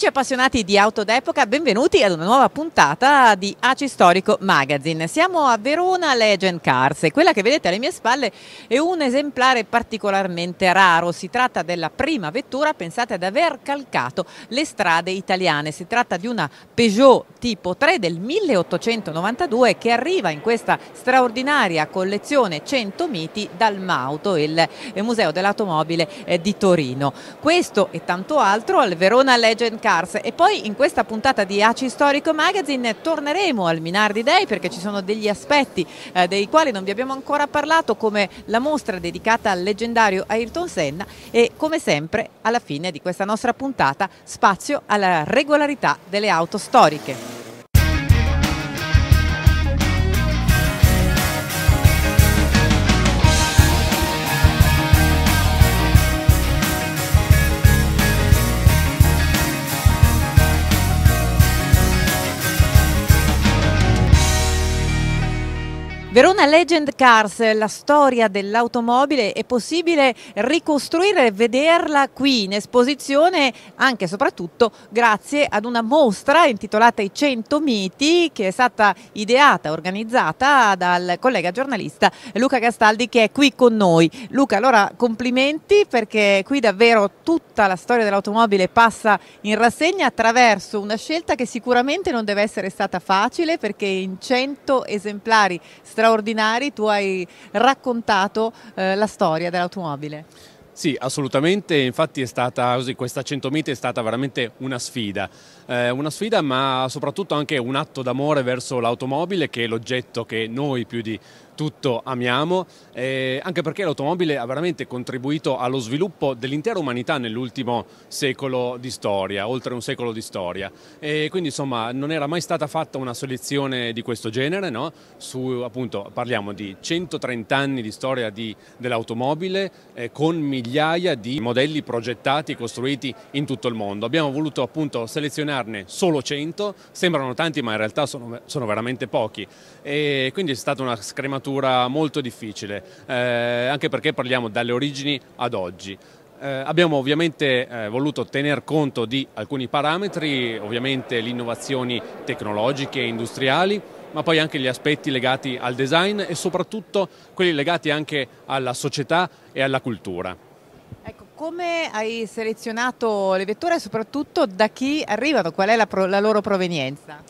Amici appassionati di auto d'epoca, benvenuti ad una nuova puntata di Aci Storico Magazine. Siamo a Verona Legend Cars e quella che vedete alle mie spalle è un esemplare particolarmente raro. Si tratta della prima vettura, pensate ad aver calcato le strade italiane. Si tratta di una Peugeot tipo 3 del 1892 che arriva in questa straordinaria collezione 100 miti dal Mauto, il Museo dell'Automobile eh, di Torino. Questo e tanto altro al Verona Legend Cars Cars e poi in questa puntata di ACI Storico Magazine torneremo al Minardi Day perché ci sono degli aspetti eh, dei quali non vi abbiamo ancora parlato come la mostra dedicata al leggendario Ayrton Senna e come sempre alla fine di questa nostra puntata spazio alla regolarità delle auto storiche. Verona Legend Cars, la storia dell'automobile, è possibile ricostruire e vederla qui in esposizione anche e soprattutto grazie ad una mostra intitolata I 100 miti che è stata ideata, organizzata dal collega giornalista Luca Gastaldi che è qui con noi. Luca, allora complimenti perché qui davvero tutta la storia dell'automobile passa in rassegna attraverso una scelta che sicuramente non deve essere stata facile perché in 100 esemplari straordinari straordinari tu hai raccontato eh, la storia dell'automobile. Sì, assolutamente, infatti è stata così, questa 100 miti è stata veramente una sfida, eh, una sfida ma soprattutto anche un atto d'amore verso l'automobile che è l'oggetto che noi più di tutto amiamo, eh, anche perché l'automobile ha veramente contribuito allo sviluppo dell'intera umanità nell'ultimo secolo di storia, oltre un secolo di storia. E quindi insomma non era mai stata fatta una selezione di questo genere, no? Su, appunto parliamo di 130 anni di storia di, dell'automobile eh, con migliaia di modelli progettati e costruiti in tutto il mondo. Abbiamo voluto appunto selezionarne solo 100, sembrano tanti ma in realtà sono, sono veramente pochi. E quindi è stata una scrematura legislatura molto difficile, eh, anche perché parliamo dalle origini ad oggi. Eh, abbiamo ovviamente eh, voluto tener conto di alcuni parametri, ovviamente le innovazioni tecnologiche e industriali, ma poi anche gli aspetti legati al design e soprattutto quelli legati anche alla società e alla cultura. Ecco, come hai selezionato le vetture e soprattutto da chi arrivano? Qual è la, la loro provenienza?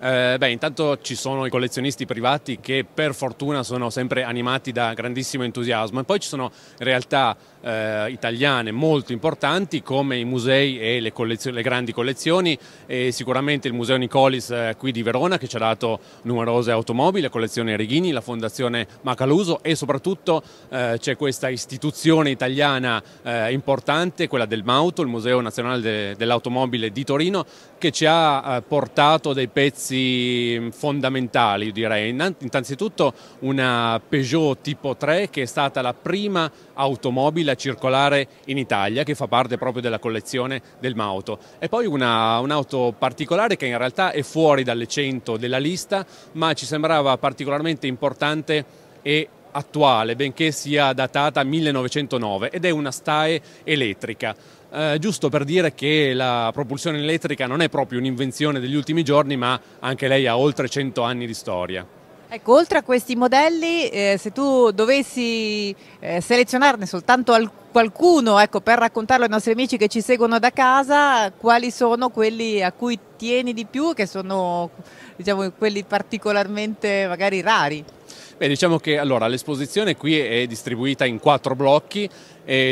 Eh, beh, intanto ci sono i collezionisti privati che per fortuna sono sempre animati da grandissimo entusiasmo e poi ci sono realtà eh, italiane molto importanti come i musei e le, le grandi collezioni e sicuramente il Museo Nicolis eh, qui di Verona che ci ha dato numerose automobili, la collezione Righini, la fondazione Macaluso e soprattutto eh, c'è questa istituzione italiana eh, importante, quella del Mauto, il Museo Nazionale de dell'Automobile di Torino che ci ha eh, portato dei pezzi mm, fondamentali direi, innanzitutto una Peugeot tipo 3 che è stata la prima automobile a circolare in Italia che fa parte proprio della collezione del Mauto. E poi una, un'auto particolare che in realtà è fuori dalle 100 della lista, ma ci sembrava particolarmente importante e attuale, benché sia datata 1909 ed è una STAE elettrica. Eh, giusto per dire che la propulsione elettrica non è proprio un'invenzione degli ultimi giorni, ma anche lei ha oltre 100 anni di storia. Ecco, oltre a questi modelli, eh, se tu dovessi eh, selezionarne soltanto qualcuno ecco, per raccontarlo ai nostri amici che ci seguono da casa, quali sono quelli a cui tieni di più, che sono diciamo, quelli particolarmente magari rari? Beh, diciamo che allora, l'esposizione qui è distribuita in quattro blocchi,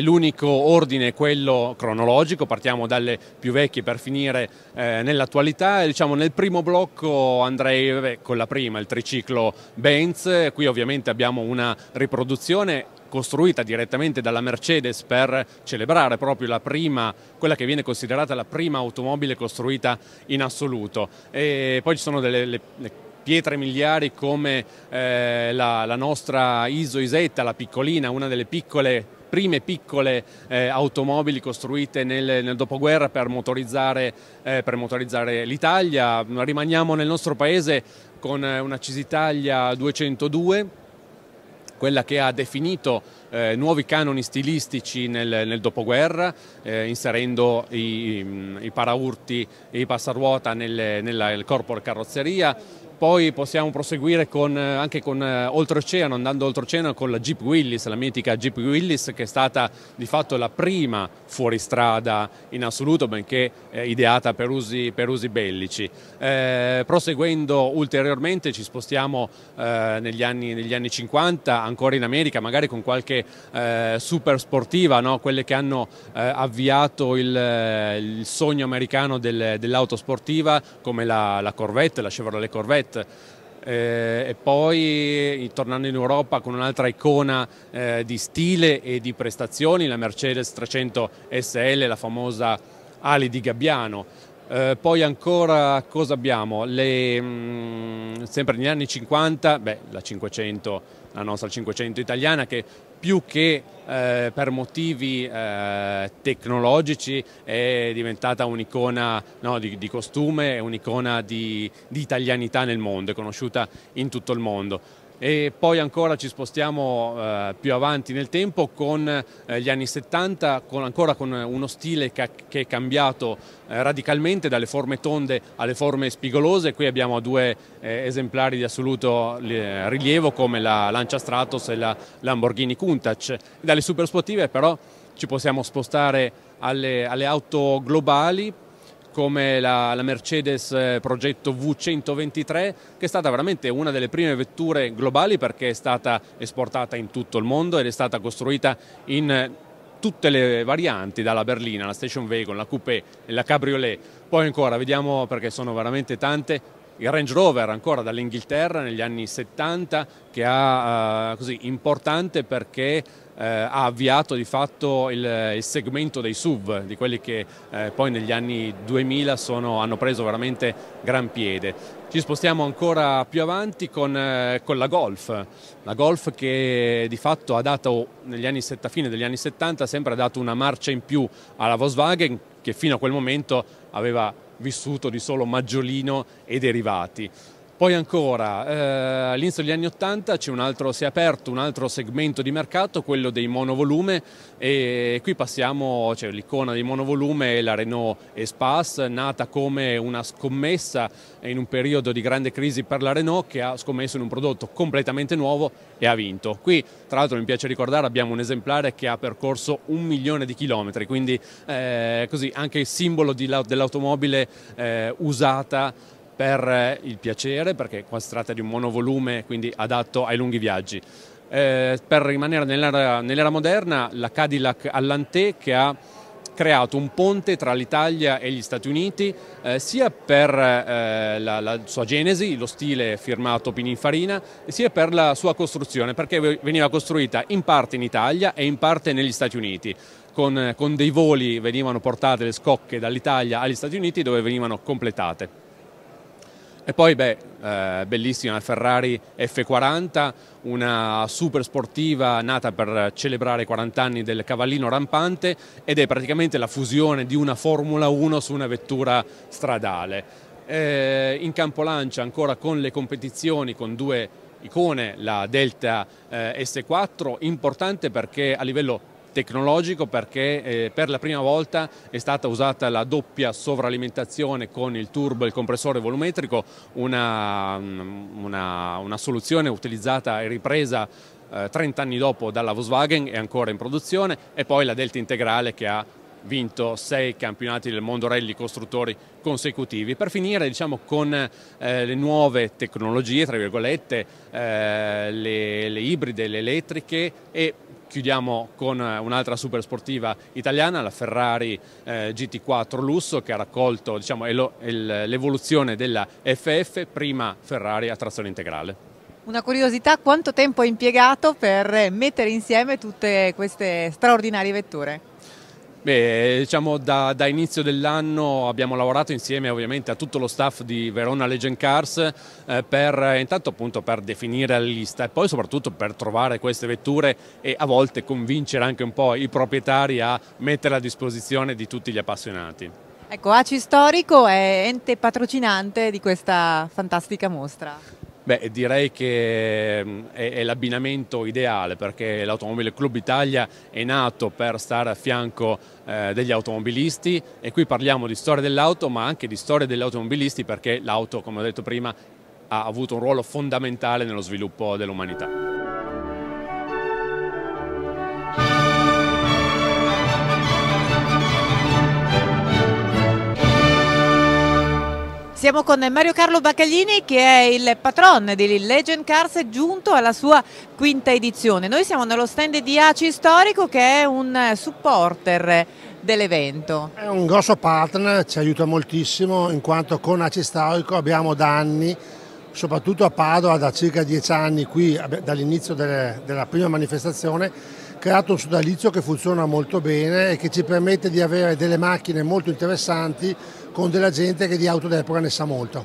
l'unico ordine è quello cronologico, partiamo dalle più vecchie per finire eh, nell'attualità. Diciamo, nel primo blocco andrei beh, con la prima, il triciclo Benz, qui ovviamente abbiamo una riproduzione costruita direttamente dalla Mercedes per celebrare proprio la prima, quella che viene considerata la prima automobile costruita in assoluto. E poi ci sono delle le pietre miliari come eh, la, la nostra ISO Isetta, la piccolina, una delle piccole prime piccole eh, automobili costruite nel, nel dopoguerra per motorizzare, eh, per motorizzare l'Italia. Rimaniamo nel nostro paese con eh, una Cisitalia 202 quella che ha definito eh, nuovi canoni stilistici nel, nel dopoguerra, eh, inserendo i, i paraurti e i passaruota nel, nella, nel corpo carrozzeria, poi possiamo proseguire con, eh, anche con eh, oltreoceano, andando oltreoceano con la Jeep Willis, la mitica Jeep Willis che è stata di fatto la prima fuoristrada in assoluto, benché eh, ideata per usi, per usi bellici. Eh, proseguendo ulteriormente ci spostiamo eh, negli anni, negli, anni, 50, ancora in America, magari con qualche eh, super sportiva, no? quelle che hanno avviato il, il, sogno americano del, dell'auto sportiva come la, la Corvette, la Chevrolet Corvette basket. Eh, e poi eh, tornando in Europa con un'altra icona eh, di stile e di prestazioni, la Mercedes 300 SL, la famosa Ali di Gabbiano. Eh, poi ancora cosa abbiamo? Le, mh, mm, sempre negli anni 50, beh, la 500, la nostra 500 italiana che più che eh, per motivi eh, tecnologici è diventata un'icona no, di, di, costume, un'icona di, di italianità nel mondo, è conosciuta in tutto il mondo e poi ancora ci spostiamo eh, più avanti nel tempo con eh, gli anni 70, con, ancora con uno stile che, che è cambiato eh, radicalmente dalle forme tonde alle forme spigolose. Qui abbiamo due eh, esemplari di assoluto eh, rilievo come la Lancia Stratos e la Lamborghini Countach. Dalle supersportive però ci possiamo spostare alle, alle auto globali come la, la, Mercedes eh, progetto V123 che è stata veramente una delle prime vetture globali perché è stata esportata in tutto il mondo ed è stata costruita in eh, tutte le varianti dalla berlina, la station wagon, la coupé, la cabriolet, poi ancora vediamo perché sono veramente tante, il Range Rover ancora dall'Inghilterra negli anni 70 che ha uh, così importante perché eh, ha avviato di fatto il, il, segmento dei SUV, di quelli che eh, poi negli anni 2000 sono, hanno preso veramente gran piede. Ci spostiamo ancora più avanti con, eh, con, la Golf, la Golf che di fatto ha dato, negli anni, a fine degli anni 70, sempre ha dato una marcia in più alla Volkswagen che fino a quel momento aveva vissuto di solo maggiolino e derivati. Poi ancora, eh, all'inizio degli anni Ottanta si è aperto un altro segmento di mercato, quello dei monovolume e qui passiamo, cioè, l'icona dei monovolume è la Renault Espace, nata come una scommessa in un periodo di grande crisi per la Renault che ha scommesso in un prodotto completamente nuovo e ha vinto. Qui tra l'altro mi piace ricordare abbiamo un esemplare che ha percorso un milione di chilometri, quindi eh, così, anche il simbolo di, dell'automobile eh, usata per eh, il piacere, perché qua si tratta di un monovolume, quindi adatto ai lunghi viaggi. Eh, per rimanere nell'era, nell'era moderna, la Cadillac Allante che ha creato un ponte tra l'Italia e gli Stati Uniti, eh, sia per eh, la, la, sua genesi, lo stile firmato Pininfarina, sia per la sua costruzione, perché veniva costruita in parte in Italia e in parte negli Stati Uniti. Con, con dei voli venivano portate le scocche dall'Italia agli Stati Uniti dove venivano completate. E poi, beh, eh, bellissima la Ferrari F40, una super sportiva nata per celebrare i 40 anni del cavallino rampante ed è praticamente la fusione di una Formula 1 su una vettura stradale. Eh, in campo lancia ancora con le competizioni, con due icone, la Delta eh, S4, importante perché a livello tecnologico perché eh, per la prima volta è stata usata la doppia sovralimentazione con il turbo e il compressore volumetrico, una, mm, una, una soluzione utilizzata e ripresa 30 eh, anni dopo dalla Volkswagen è ancora in produzione e poi la Delta Integrale che ha vinto sei campionati del mondo rally costruttori consecutivi. Per finire diciamo, con eh, le nuove tecnologie, tra virgolette, eh, le, le ibride, le elettriche e Chiudiamo con eh, un'altra super sportiva italiana, la Ferrari eh, GT4 Lusso che ha raccolto diciamo, l'evoluzione della FF, prima Ferrari a trazione integrale. Una curiosità, quanto tempo è impiegato per mettere insieme tutte queste straordinarie vetture? Beh, diciamo da, da inizio dell'anno abbiamo lavorato insieme ovviamente a tutto lo staff di Verona Legend Cars eh, per intanto appunto per definire la lista e poi soprattutto per trovare queste vetture e a volte convincere anche un po' i proprietari a metterle a disposizione di tutti gli appassionati. Ecco, ACI Storico è ente patrocinante di questa fantastica mostra. Beh, direi che mm, è, l'abbinamento ideale perché l'Automobile Club Italia è nato per stare a fianco eh, degli automobilisti e qui parliamo di storia dell'auto ma anche di storia degli automobilisti perché l'auto, come ho detto prima, ha avuto un ruolo fondamentale nello sviluppo dell'umanità. Siamo con Mario Carlo Baccaglini che è il patron di Legend Cars giunto alla sua quinta edizione. Noi siamo nello stand di ACI Storico che è un supporter dell'evento. È un grosso partner, ci aiuta moltissimo in quanto con ACI Storico abbiamo da anni, soprattutto a Padova da circa dieci anni qui dall'inizio della prima manifestazione, creato un sodalizio che funziona molto bene e che ci permette di avere delle macchine molto interessanti con della gente che di auto d'epoca ne sa molto.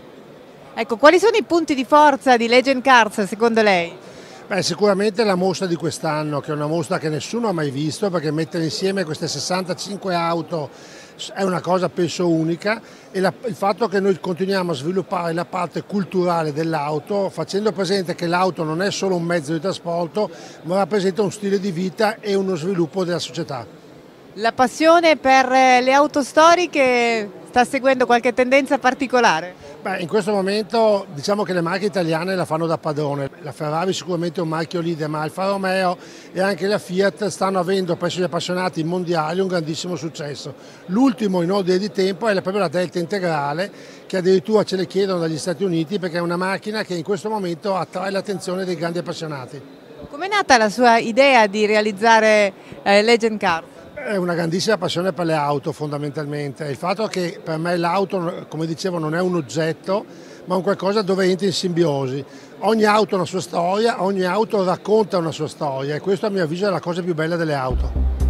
Ecco, quali sono i punti di forza di Legend Cars secondo lei? Beh, sicuramente la mostra di quest'anno, che è una mostra che nessuno ha mai visto perché mettere insieme queste 65 auto è una cosa penso unica e la, il fatto che noi continuiamo a sviluppare la parte culturale dell'auto facendo presente che l'auto non è solo un mezzo di trasporto ma rappresenta un stile di vita e uno sviluppo della società. La passione per eh, le auto storiche sta seguendo qualche tendenza particolare? Beh, in questo momento diciamo che le marche italiane la fanno da padrone, la Ferrari sicuramente è un marchio leader, ma Alfa Romeo e anche la Fiat stanno avendo presso gli appassionati mondiali un grandissimo successo. L'ultimo in ordine di tempo è proprio la Delta Integrale che addirittura ce le chiedono dagli Stati Uniti perché è una macchina che in questo momento attrae l'attenzione dei grandi appassionati. Com'è nata la sua idea di realizzare eh, Legend Car? È una grandissima passione per le auto fondamentalmente, il fatto che per me l'auto, come dicevo, non è un oggetto, ma un qualcosa dove entri in simbiosi. Ogni auto ha una sua storia, ogni auto racconta una sua storia e questo a mio avviso è la cosa più bella delle auto.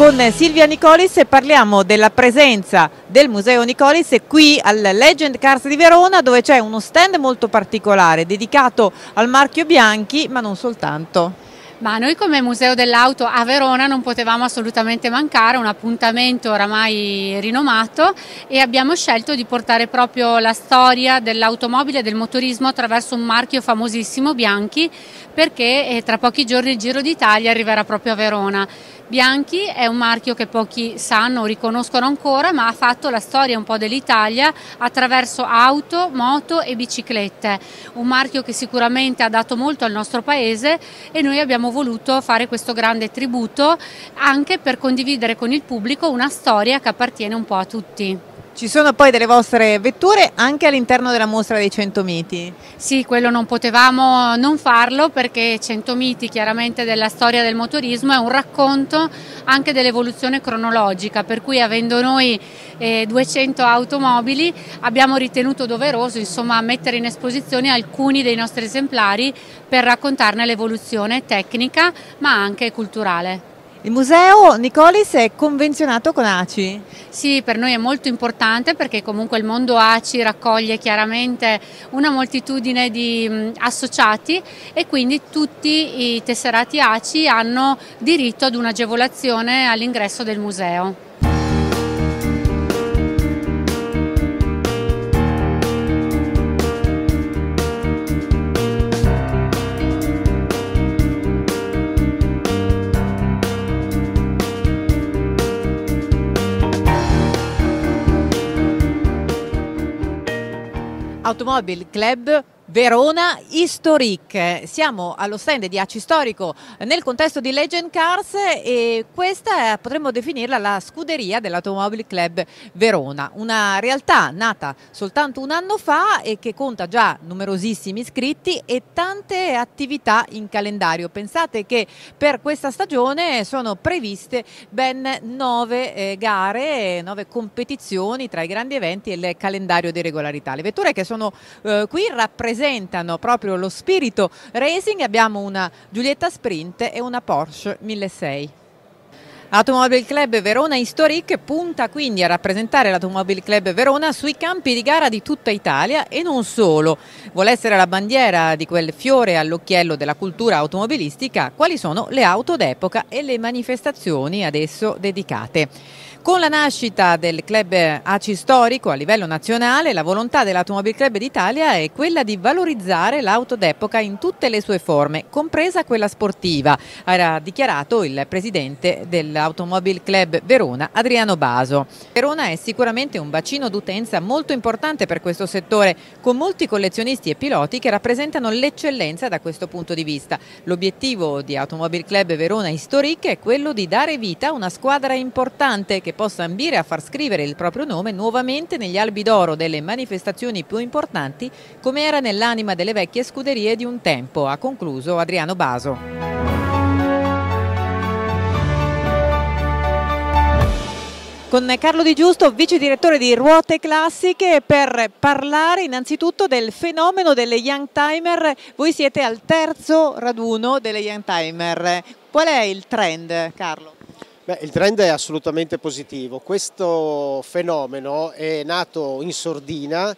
con Silvia Nicolis e parliamo della presenza del Museo Nicolis qui al Legend Cars di Verona dove c'è uno stand molto particolare dedicato al marchio Bianchi ma non soltanto. Ma noi come Museo dell'Auto a Verona non potevamo assolutamente mancare, un appuntamento oramai rinomato e abbiamo scelto di portare proprio la storia dell'automobile e del motorismo attraverso un marchio famosissimo Bianchi perché eh, tra pochi giorni il Giro d'Italia arriverà proprio a Verona Bianchi è un marchio che pochi sanno o riconoscono ancora, ma ha fatto la storia un po' dell'Italia attraverso auto, moto e biciclette. Un marchio che sicuramente ha dato molto al nostro paese e noi abbiamo voluto fare questo grande tributo anche per condividere con il pubblico una storia che appartiene un po' a tutti. Ci sono poi delle vostre vetture anche all'interno della mostra dei 100 miti. Sì, quello non potevamo non farlo perché 100 miti chiaramente della storia del motorismo è un racconto anche dell'evoluzione cronologica, per cui avendo noi eh, 200 automobili abbiamo ritenuto doveroso insomma, mettere in esposizione alcuni dei nostri esemplari per raccontarne l'evoluzione tecnica ma anche culturale. Il museo Nicolis è convenzionato con ACI? Sì, per noi è molto importante perché comunque il mondo ACI raccoglie chiaramente una moltitudine di mm, associati e quindi tutti i tesserati ACI hanno diritto ad un'agevolazione all'ingresso del museo. Automobile Club Verona Historic. Siamo allo stand di Aci Storico nel contesto di Legend Cars e questa potremmo definirla la scuderia dell'Automobile Club Verona, una realtà nata soltanto un anno fa e che conta già numerosissimi iscritti e tante attività in calendario. Pensate che per questa stagione sono previste ben nove eh, gare, nove competizioni tra i grandi eventi e il calendario di regolarità. Le vetture che sono eh, qui rappresentano rappresentano proprio lo spirito racing, abbiamo una Giulietta Sprint e una Porsche 1600. Automobile Club Verona Historic punta quindi a rappresentare l'Automobile Club Verona sui campi di gara di tutta Italia e non solo. Vuole essere la bandiera di quel fiore all'occhiello della cultura automobilistica, quali sono le auto d'epoca e le manifestazioni adesso dedicate. Con la nascita del club ACI storico a livello nazionale, la volontà dell'Automobile Club d'Italia è quella di valorizzare l'auto d'epoca in tutte le sue forme, compresa quella sportiva, ha dichiarato il presidente dell'Automobile Club Verona, Adriano Baso. Verona è sicuramente un bacino d'utenza molto importante per questo settore, con molti collezionisti e piloti che rappresentano l'eccellenza da questo punto di vista. L'obiettivo di Automobile Club Verona Historic è quello di dare vita a una squadra importante che che possa ambire a far scrivere il proprio nome nuovamente negli albi d'oro delle manifestazioni più importanti come era nell'anima delle vecchie scuderie di un tempo, ha concluso Adriano Baso. con Carlo Di Giusto, vice direttore di Ruote Classiche, per parlare innanzitutto del fenomeno delle Young Timer. Voi siete al terzo raduno delle Young Timer. Qual è il trend, Carlo? Beh, il trend è assolutamente positivo. Questo fenomeno è nato in sordina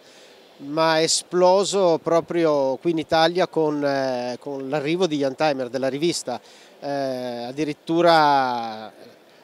ma è esploso proprio qui in Italia con, eh, con l'arrivo di Timer, della rivista. Eh, addirittura eh,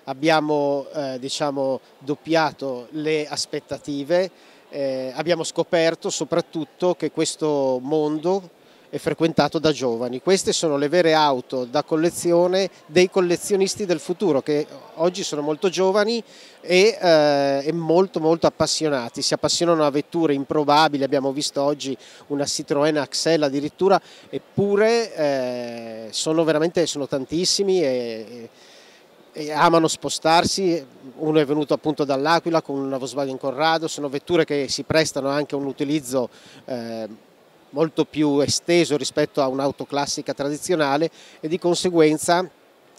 abbiamo eh, diciamo, doppiato le aspettative, eh, abbiamo scoperto soprattutto che questo mondo e frequentato da giovani. Queste sono le vere auto da collezione dei collezionisti del futuro che oggi sono molto giovani e, eh, e molto molto appassionati, si appassionano a vetture improbabili, abbiamo visto oggi una Citroën Axel addirittura, eppure eh, sono veramente sono tantissimi e, e amano spostarsi, uno è venuto appunto dall'Aquila con una Volkswagen Corrado, sono vetture che si prestano anche a un utilizzo eh, molto più esteso rispetto a un'auto classica tradizionale e di conseguenza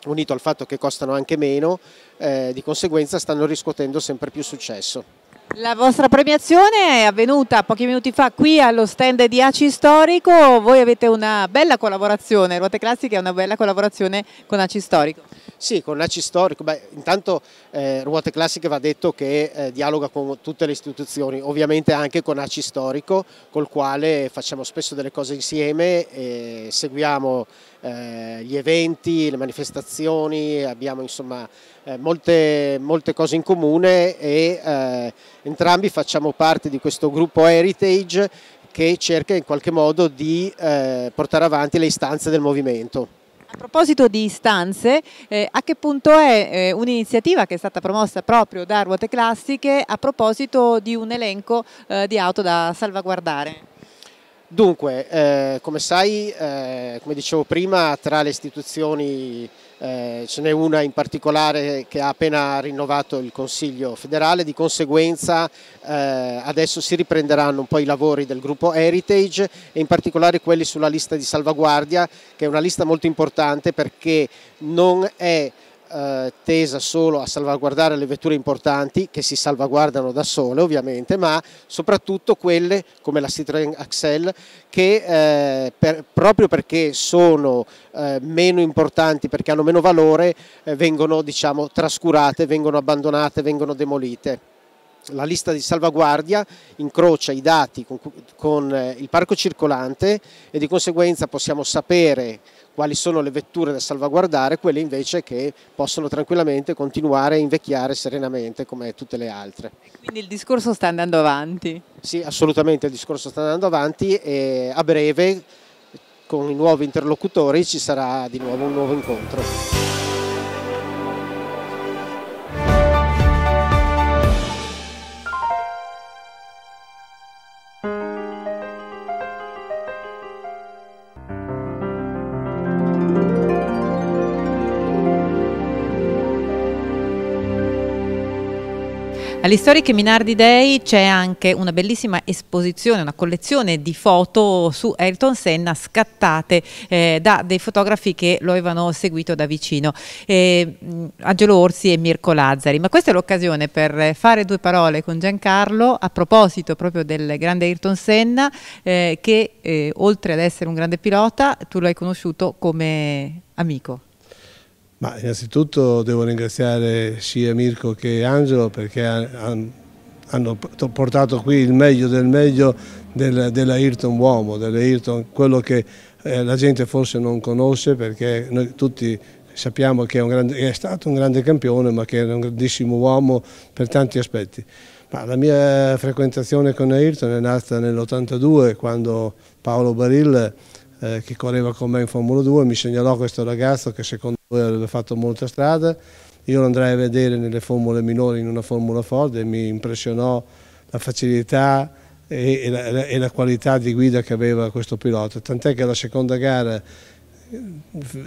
unito al fatto che costano anche meno, eh, di conseguenza stanno riscuotendo sempre più successo. La vostra premiazione è avvenuta pochi minuti fa qui allo stand di ACI Storico, voi avete una bella collaborazione, Ruote Classiche è una bella collaborazione con ACI Storico. Sì, con l'ACI storico, beh, intanto eh, Ruote Classiche va detto che eh, dialoga con tutte le istituzioni, ovviamente anche con ACI storico, col quale facciamo spesso delle cose insieme, eh, seguiamo gli eventi, le manifestazioni, abbiamo insomma eh, molte, molte, cose in comune e eh, entrambi facciamo parte di questo gruppo Heritage che cerca in qualche modo di eh, portare avanti le istanze del movimento. A proposito di istanze, eh, a che punto è eh, un'iniziativa che è stata promossa proprio da Ruote Classiche a proposito di un elenco eh, di auto da salvaguardare? Dunque, eh, come sai, eh, come dicevo prima, tra le istituzioni eh, ce n'è una in particolare che ha appena rinnovato il Consiglio federale, di conseguenza eh, adesso si riprenderanno un po' i lavori del gruppo Heritage e in particolare quelli sulla lista di salvaguardia che è una lista molto importante perché non è eh, tesa solo a salvaguardare le vetture importanti che si salvaguardano da sole ovviamente ma soprattutto quelle come la Citroën Axel che eh, per, proprio perché sono eh, meno importanti perché hanno meno valore eh, vengono diciamo, trascurate, vengono abbandonate, vengono demolite la lista di salvaguardia incrocia i dati con, con, eh, il parco circolante e di conseguenza possiamo sapere quali sono le vetture da salvaguardare, quelle invece che possono tranquillamente continuare a invecchiare serenamente come tutte le altre. quindi il discorso sta andando avanti? Sì, assolutamente il discorso sta andando avanti e a breve con i nuovi interlocutori ci sarà di nuovo un nuovo incontro. Agli storiche Minardi Day c'è anche una bellissima esposizione, una collezione di foto su Ayrton Senna scattate eh, da dei fotografi che lo avevano seguito da vicino, eh, Angelo Orsi e Mirko Lazzari. Ma questa è l'occasione per fare due parole con Giancarlo a proposito proprio del grande Ayrton Senna eh, che eh, oltre ad essere un grande pilota tu l'hai conosciuto come amico. Ma innanzitutto devo ringraziare sia Mirko che Angelo perché hanno portato qui il meglio del meglio della Ayrton uomo, dell'Ayrton, quello che eh, la gente forse non conosce perché noi tutti sappiamo che è, grande, è, stato un grande campione ma che era un grandissimo uomo per tanti aspetti. Ma la mia frequentazione con Ayrton è nata nell'82 quando Paolo Baril eh, che correva con me in Formula 2 mi segnalò questo ragazzo che secondo aveva fatto molta strada, io lo andrei a vedere nelle formule minori in una formula Ford e mi impressionò la facilità e, e, la, e la qualità di guida che aveva questo pilota, tant'è che la seconda gara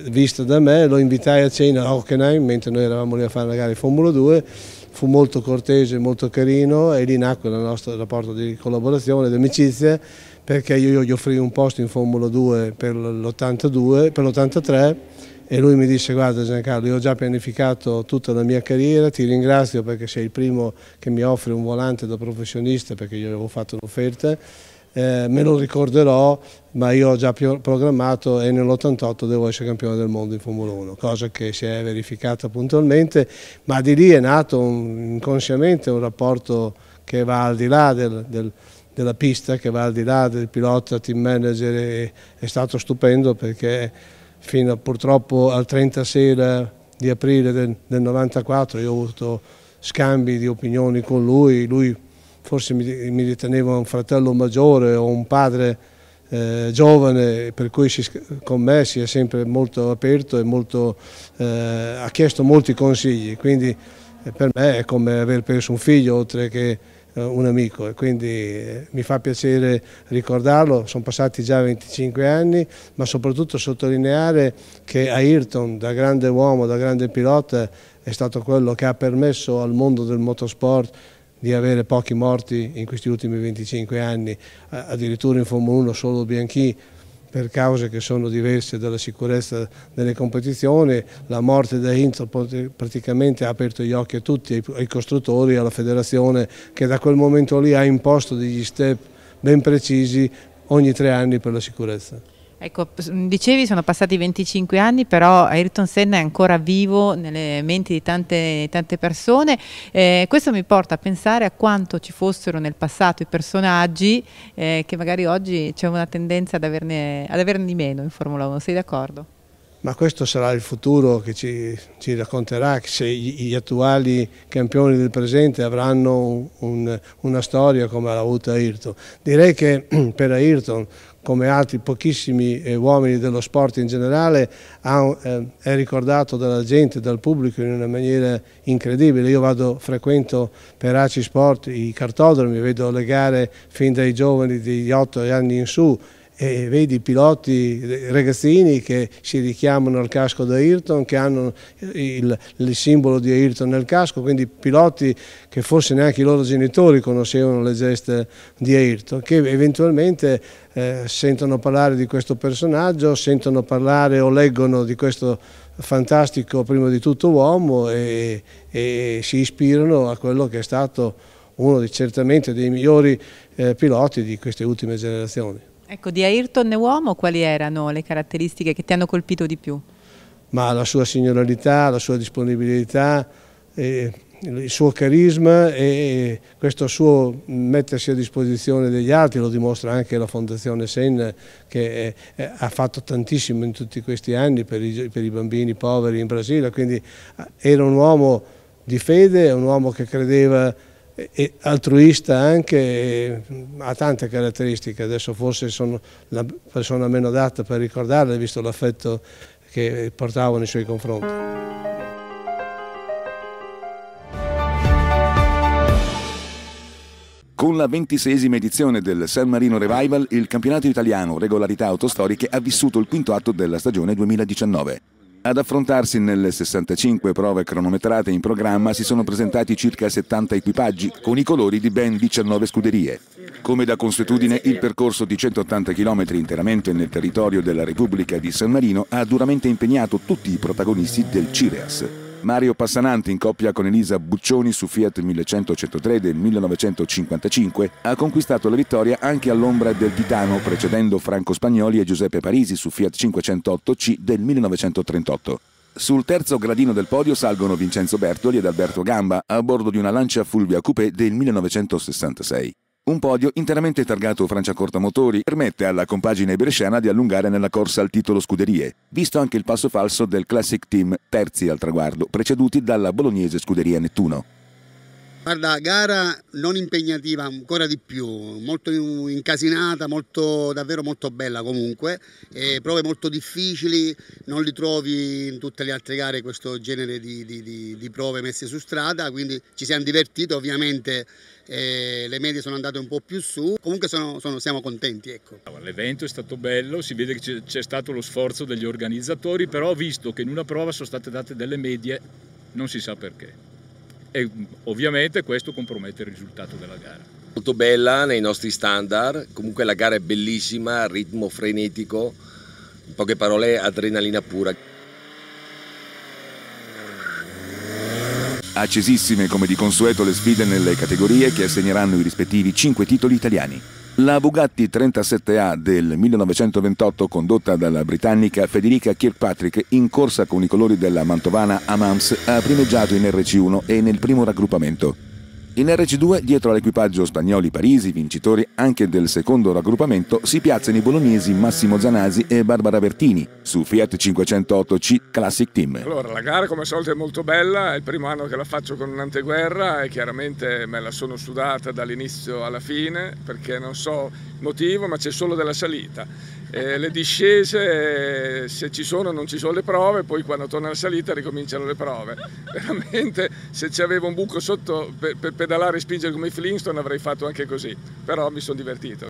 vista da me, lo invitai a cena a Hockenheim mentre noi eravamo lì a fare la gara in Formula 2, fu molto cortese, molto carino e lì nacque il nostro rapporto di collaborazione, di amicizia perché io gli offrii un posto in Formula 2 per l'82, per l'83 e lui mi disse guarda Giancarlo io ho già pianificato tutta la mia carriera, ti ringrazio perché sei il primo che mi offre un volante da professionista perché io avevo fatto un'offerta, eh, me lo ricorderò ma io ho già programmato e nell'88 devo essere campione del mondo in Formula 1, cosa che si è verificata puntualmente, ma di lì è nato un, inconsciamente un rapporto che va al di là del, del della pista che va al di là del pilota, team manager, e, è, stato stupendo perché fino a, purtroppo al 30 sera di aprile del, del 94 io ho avuto scambi di opinioni con lui, lui forse mi, mi riteneva un fratello maggiore o un padre eh, giovane per cui si, con me si è sempre molto aperto e molto, eh, ha chiesto molti consigli, quindi eh, per me è come aver perso un figlio oltre che eh, un amico e quindi eh, mi fa piacere ricordarlo, sono passati già 25 anni, ma soprattutto sottolineare che Ayrton, da grande uomo, da grande pilota, è stato quello che ha permesso al mondo del motorsport di avere pochi morti in questi ultimi 25 anni, addirittura in Formula 1 solo Bianchi per cause che sono diverse dalla sicurezza delle competizioni, la morte da Inzo praticamente ha aperto gli occhi a tutti, ai costruttori, alla federazione che da quel momento lì ha imposto degli step ben precisi ogni tre anni per la sicurezza. Ecco, dicevi sono passati 25 anni, però Ayrton Senna è ancora vivo nelle menti di tante, tante persone. Eh, questo mi porta a pensare a quanto ci fossero nel passato i personaggi eh, che magari oggi c'è una tendenza ad averne, ad averne, di meno in Formula 1, sei d'accordo? Ma questo sarà il futuro che ci, ci racconterà se gli, gli, attuali campioni del presente avranno un, un, una storia come l'ha avuta Ayrton. Direi che per Ayrton come altri pochissimi eh, uomini dello sport in generale, ha, eh, è ricordato dalla gente, dal pubblico in una maniera incredibile. Io vado, frequento per ACI Sport i cartodromi, vedo le gare fin dai giovani degli 8 anni in su, e vedi piloti eh, ragazzini che si richiamano al casco da Ayrton, che hanno eh, il, il simbolo di Ayrton nel casco, quindi piloti che forse neanche i loro genitori conoscevano le geste di Ayrton, che eventualmente eh, sentono parlare di questo personaggio, sentono parlare o leggono di questo fantastico prima di tutto uomo e, e si ispirano a quello che è stato uno di, certamente dei migliori eh, piloti di queste ultime generazioni. Ecco, di Ayrton Uomo quali erano le caratteristiche che ti hanno colpito di più? Ma la sua signoralità, la sua disponibilità, eh, il suo carisma e questo suo mettersi a disposizione degli altri lo dimostra anche la Fondazione Senna che è, è, ha fatto tantissimo in tutti questi anni per i, per i bambini poveri in Brasile, quindi eh, era un uomo di fede, un uomo che credeva e altruista anche, ha tante caratteristiche, adesso forse sono la persona meno adatta per ricordarle visto l'affetto che portavo nei suoi confronti. Con la ventisesima edizione del San Marino Revival, il campionato italiano Regolarità Autostoriche ha vissuto il quinto atto della stagione 2019. Ad affrontarsi nelle 65 prove cronometrate in programma si sono presentati circa 70 equipaggi con i colori di ben 19 scuderie. Come da consuetudine, il percorso di 180 km interamente nel territorio della Repubblica di San Marino ha duramente impegnato tutti i protagonisti del Cireas. Mario Passananti in coppia con Elisa Buccioni su Fiat 1100-103 del 1955 ha conquistato la vittoria anche all'ombra del Titano precedendo Franco Spagnoli e Giuseppe Parisi su Fiat 508C del 1938. Sul terzo gradino del podio salgono Vincenzo Bertoli ed Alberto Gamba a bordo di una Lancia Fulvia Coupé del 1966. Un podio interamente targato Franciacorta Motori permette alla compagine bresciana di allungare nella corsa al titolo scuderie, visto anche il passo falso del Classic Team terzi al traguardo, preceduti dalla bolognese scuderia Nettuno. Guarda, gara non impegnativa ancora di più, molto incasinata, molto, davvero molto bella comunque, e eh, prove molto difficili, non li trovi in tutte le altre gare questo genere di, di, di, di prove messe su strada, quindi ci siamo divertiti ovviamente le medie sono andate un po' più su, comunque sono, sono, siamo contenti. Ecco. L'evento è stato bello, si vede che c'è, c'è stato lo sforzo degli organizzatori, però ho visto che in una prova sono state date delle medie, non si sa perché. E ovviamente questo compromette il risultato della gara. Molto bella nei nostri standard, comunque la gara è bellissima, ritmo frenetico, in poche parole adrenalina pura. Accesissime come di consueto le sfide nelle categorie che assegneranno i rispettivi 5 titoli italiani. La Bugatti 37A del 1928 condotta dalla britannica Federica Kirkpatrick in corsa con i colori della Mantovana Amams ha primeggiato in RC1 e nel primo raggruppamento. In RC2, dietro all'equipaggio spagnoli Parisi, vincitori anche del secondo raggruppamento, si piazzano i bolognesi Massimo Zanasi e Barbara Bertini su Fiat 508C Classic Team. Allora, la gara come al solito è molto bella, è il primo anno che la faccio con un'anteguerra e chiaramente me la sono sudata dall'inizio alla fine perché non so il motivo, ma c'è solo della salita eh, le discese, se ci sono o non ci sono le prove, poi quando torna la salita ricominciano le prove. Veramente se ci avevo un buco sotto per, per pedalare e spingere come i Flintstone avrei fatto anche così, però mi sono divertito.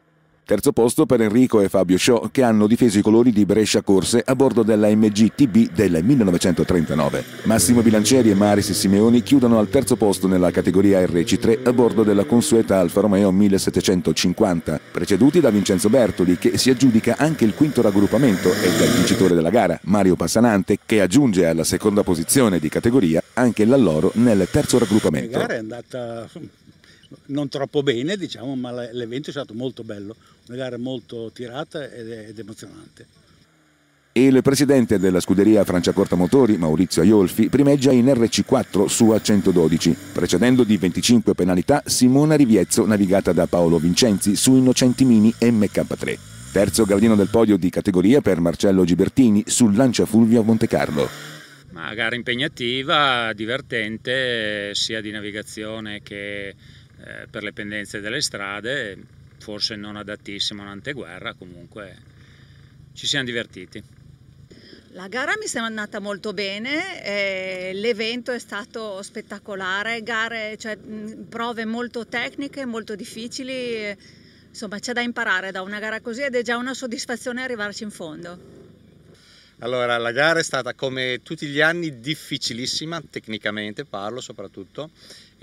Terzo posto per Enrico e Fabio Sciò che hanno difeso i colori di Brescia Corse a bordo della MG TB del 1939. Massimo Bilancieri e Maris Simeoni chiudono al terzo posto nella categoria RC3 a bordo della consueta Alfa Romeo 1750, preceduti da Vincenzo Bertoli che si aggiudica anche il quinto raggruppamento e dal vincitore della gara Mario Passanante che aggiunge alla seconda posizione di categoria anche l'alloro nel terzo raggruppamento. La gara è andata non troppo bene, diciamo, ma l'evento è stato molto bello una gara molto tirata ed, ed emozionante. Il presidente della scuderia Franciacorta Motori, Maurizio Aiolfi, primeggia in RC4 su A112, precedendo di 25 penalità Simona Riviezzo navigata da Paolo Vincenzi su Innocenti Mini MK3. Terzo gradino del podio di categoria per Marcello Gibertini sul Lancia Fulvio a Montecarlo. Ma gara impegnativa, divertente, sia di navigazione che eh, per le pendenze delle strade forse non adattissimo all'anteguerra, comunque ci siamo divertiti. La gara mi sembra andata molto bene, eh, l'evento è stato spettacolare, gare, cioè, prove molto tecniche, molto difficili, eh, insomma c'è da imparare da una gara così ed è già una soddisfazione arrivarci in fondo. Allora, la gara è stata come tutti gli anni difficilissima, tecnicamente parlo soprattutto,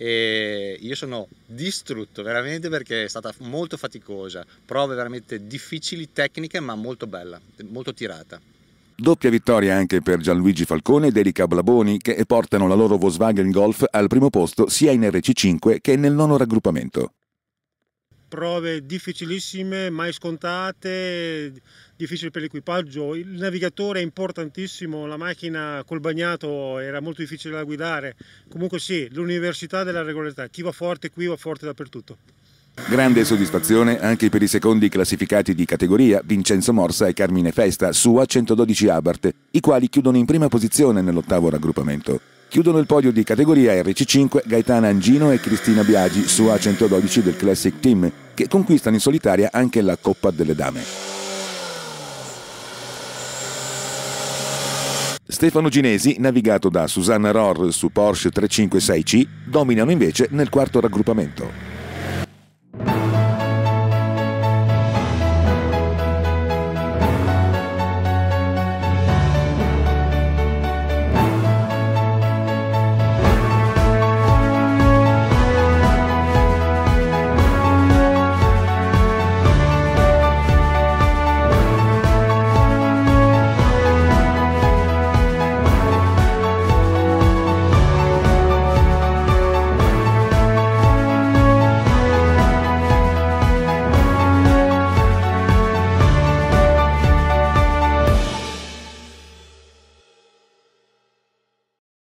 e io sono distrutto veramente perché è stata molto faticosa, prove veramente difficili, tecniche ma molto bella, molto tirata. Doppia vittoria anche per Gianluigi Falcone ed Erika Blaboni che portano la loro Volkswagen Golf al primo posto sia in RC5 che nel nono raggruppamento prove difficilissime, mai scontate, difficili per l'equipaggio. Il navigatore è importantissimo, la macchina col bagnato era molto difficile da guidare. Comunque sì, l'università della regolarità, chi va forte qui va forte dappertutto. Grande soddisfazione anche per i secondi classificati di categoria Vincenzo Morsa e Carmine Festa su A112 Abart, i quali chiudono in prima posizione nell'ottavo raggruppamento. Chiudono il podio di categoria RC5 Gaetana Angino e Cristina Biagi su A112 del Classic Team, che conquistano in solitaria anche la Coppa delle Dame. Stefano Ginesi, navigato da Susanna Rohr su Porsche 356C, dominano invece nel quarto raggruppamento.